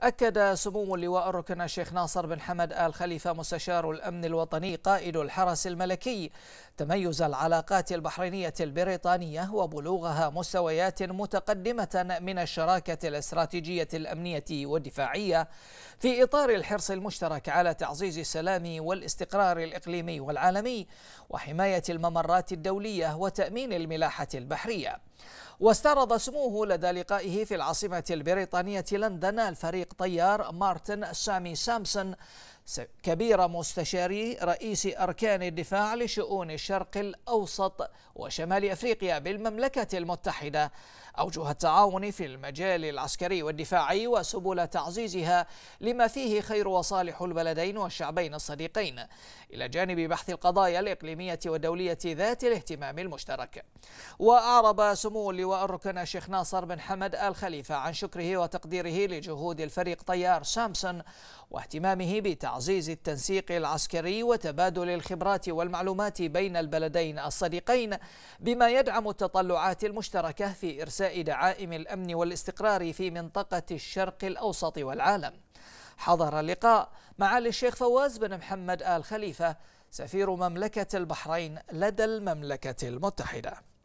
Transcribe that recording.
أكد سمو اللواء الركن الشيخ ناصر بن حمد آل خليفة مستشار الأمن الوطني قائد الحرس الملكي تميز العلاقات البحرينية البريطانية وبلوغها مستويات متقدمة من الشراكة الاستراتيجية الأمنية والدفاعية في إطار الحرص المشترك على تعزيز السلام والاستقرار الإقليمي والعالمي وحماية الممرات الدولية وتأمين الملاحة البحرية واستعرض سموه لدى لقائه في العاصمة البريطانية لندن الفريق طيار مارتن سامي سامسون كبير مستشاري رئيس أركان الدفاع لشؤون الشرق الأوسط وشمال أفريقيا بالمملكة المتحدة أوجه التعاون في المجال العسكري والدفاعي وسبل تعزيزها لما فيه خير وصالح البلدين والشعبين الصديقين إلى جانب بحث القضايا الإقليمية والدولية ذات الاهتمام المشترك وأعرب سمو اللواء الركن الشيخ ناصر بن حمد آل خليفة عن شكره وتقديره لجهود الفريق طيار سامسون واهتمامه بتعزيز تعزيز التنسيق العسكري وتبادل الخبرات والمعلومات بين البلدين الصديقين بما يدعم التطلعات المشتركة في إرساء دعائم الأمن والاستقرار في منطقة الشرق الأوسط والعالم حضر اللقاء معالي الشيخ فواز بن محمد آل خليفة سفير مملكة البحرين لدى المملكة المتحدة